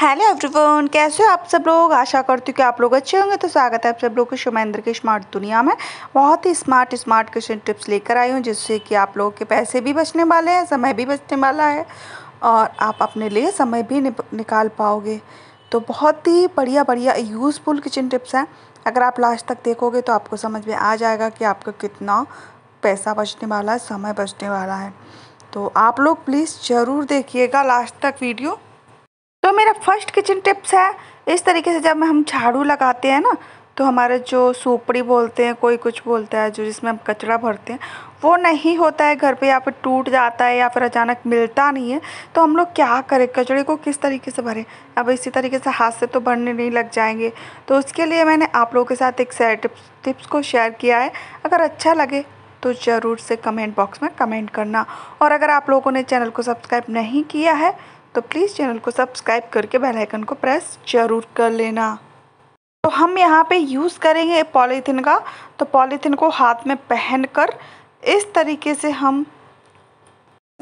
hello everyone कैसे हो आप सब लोग आशा करती हूँ कि आप लोग अच्छे होंगे तो स्वागत है आप सब लोग के शुमेंद्र के स्मार्ट दुनिया में बहुत ही स्मार्ट स्मार्ट किचन टिप्स लेकर आई हूँ जिससे कि आप लोगों के पैसे भी बचने वाले हैं समय भी बचने वाला है और आप अपने लिए समय भी निकाल पाओगे तो बहुत ही बढ़िया बढ़िया यूज़फुल किचन टिप्स हैं अगर आप लास्ट तक देखोगे तो आपको समझ में आ जाएगा कि आपका कितना पैसा बचने वाला है समय बचने वाला है तो आप लोग प्लीज़ ज़रूर देखिएगा लास्ट तक वीडियो तो मेरा फर्स्ट किचन टिप्स है इस तरीके से जब हम झाड़ू लगाते हैं ना तो हमारे जो सूपड़ी बोलते हैं कोई कुछ बोलता है जो जिसमें हम कचरा भरते हैं वो नहीं होता है घर पे या फिर टूट जाता है या फिर अचानक मिलता नहीं है तो हम लोग क्या करें कचड़े को किस तरीके से भरें अब इसी तरीके से हाथ से तो भरने नहीं लग जाएंगे तो उसके लिए मैंने आप लोगों के साथ एक टिप्स टिप्स को शेयर किया है अगर अच्छा लगे तो ज़रूर से कमेंट बॉक्स में कमेंट करना और अगर आप लोगों ने चैनल को सब्सक्राइब नहीं किया है तो प्लीज़ चैनल को सब्सक्राइब करके बेल आइकन को प्रेस जरूर कर लेना तो हम यहाँ पे यूज़ करेंगे पॉलीथीन का तो पॉलीथीन को हाथ में पहन कर इस तरीके से हम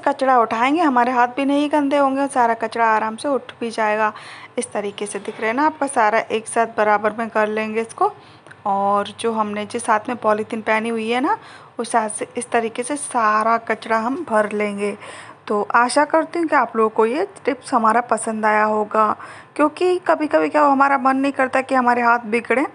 कचरा उठाएंगे हमारे हाथ भी नहीं गंदे होंगे सारा कचरा आराम से उठ भी जाएगा इस तरीके से दिख रहे हैं ना आपका सारा एक साथ बराबर में कर लेंगे इसको और जो हमने जिस हाथ में पॉलीथीन पहनी हुई है ना उस हाथ से इस तरीके से सारा कचरा हम भर लेंगे तो आशा करती हूँ कि आप लोगों को ये टिप्स हमारा पसंद आया होगा क्योंकि कभी कभी क्या हमारा मन नहीं करता कि हमारे हाथ बिगड़ें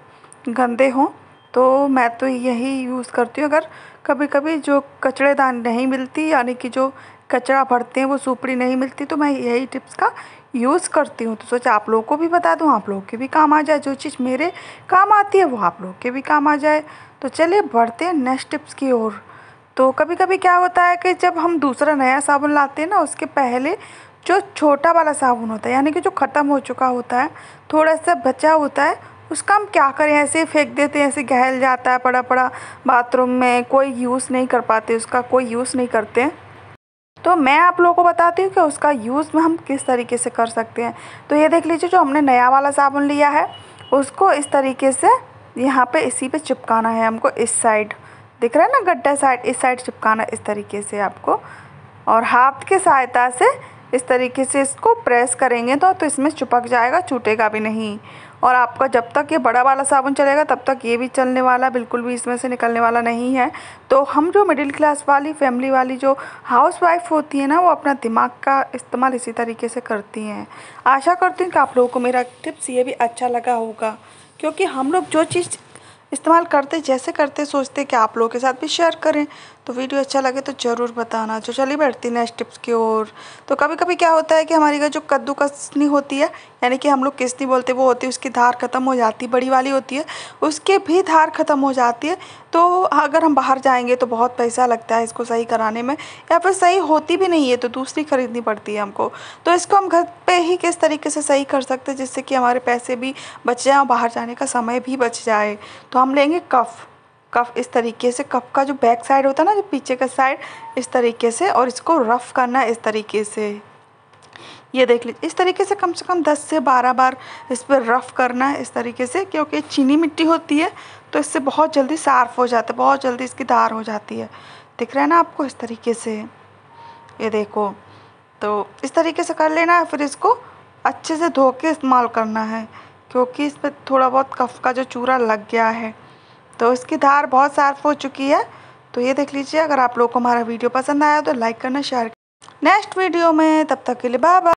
गंदे हों तो मैं तो यही यूज़ करती हूँ अगर कभी कभी जो कचड़ेदान नहीं मिलती यानी कि जो कचरा भरते हैं वो सुपड़ी नहीं मिलती तो मैं यही टिप्स का यूज़ करती हूँ तो सोचा आप लोगों को भी बता दूँ आप लोगों के भी काम आ जाए जो चीज़ मेरे काम आती है वो आप लोगों के भी काम आ जाए तो चलिए बढ़ते हैं नेक्स्ट टिप्स की ओर तो कभी कभी क्या होता है कि जब हम दूसरा नया साबुन लाते हैं ना उसके पहले जो छोटा वाला साबुन होता है यानी कि जो ख़त्म हो चुका होता है थोड़ा सा बचा होता है उसका हम क्या करें ऐसे फेंक देते हैं ऐसे गहल जाता है पड़ा पड़ा बाथरूम में कोई यूज़ नहीं कर पाते उसका कोई यूज़ नहीं करते तो मैं आप लोगों को बताती हूँ कि उसका यूज़ में हम किस तरीके से कर सकते हैं तो ये देख लीजिए जो हमने नया वाला साबुन लिया है उसको इस तरीके से यहाँ पे इसी पे चिपकाना है हमको इस साइड दिख रहा है ना गड्ढा साइड इस साइड चिपकाना इस तरीके से आपको और हाथ के सहायता से इस तरीके से इसको प्रेस करेंगे तो तो इसमें चिपक जाएगा छूटेगा भी नहीं और आपका जब तक ये बड़ा वाला साबुन चलेगा तब तक ये भी चलने वाला बिल्कुल भी इसमें से निकलने वाला नहीं है तो हम जो मिडिल क्लास वाली फैमिली वाली जो हाउस वाइफ होती है ना वो अपना दिमाग का इस्तेमाल इसी तरीके से करती हैं आशा करती हूँ कि आप लोगों को मेरा टिप्स ये भी अच्छा लगा होगा क्योंकि हम लोग जो चीज़ इस्तेमाल करते जैसे करते सोचते कि आप लोगों के साथ भी शेयर करें तो वीडियो अच्छा लगे तो ज़रूर बताना जो चली बैठती नेक्स्ट टिप्स की ओर तो कभी कभी क्या होता है कि हमारी का जो कद्दूकसनी होती है यानी कि हम लोग किस्ती बोलते वो होती है उसकी धार ख़त्म हो जाती है बड़ी वाली होती है उसके भी धार ख़त्म हो जाती है तो अगर हम बाहर जाएंगे तो बहुत पैसा लगता है इसको सही कराने में या फिर सही होती भी नहीं है तो दूसरी ख़रीदनी पड़ती है हमको तो इसको हम घर पे ही किस तरीके से सही कर सकते हैं जिससे कि हमारे पैसे भी बच जाए और बाहर जाने का समय भी बच जाए तो हम लेंगे कफ़ कफ इस तरीके से कफ का जो बैक साइड होता है ना जो पीछे का साइड इस तरीके से और इसको रफ़ करना इस तरीके से ये देख लीजिए इस तरीके से कम से कम 10 से 12 बार इस पर रफ़ करना है इस तरीके से क्योंकि चीनी मिट्टी होती है तो इससे बहुत जल्दी साफ हो जाता है बहुत जल्दी इसकी धार हो जाती है दिख रहा है ना आपको इस तरीके से ये देखो तो इस तरीके से कर लेना है फिर इसको अच्छे से धो के इस्तेमाल करना है क्योंकि इस पर थोड़ा बहुत कफ का जो चूरा लग गया है तो इसकी धार बहुत साफ़ हो चुकी है तो ये देख लीजिए अगर आप लोग को हमारा वीडियो पसंद आया तो लाइक करना शेयर नेक्स्ट वीडियो में तब तक के लिए बाय बाय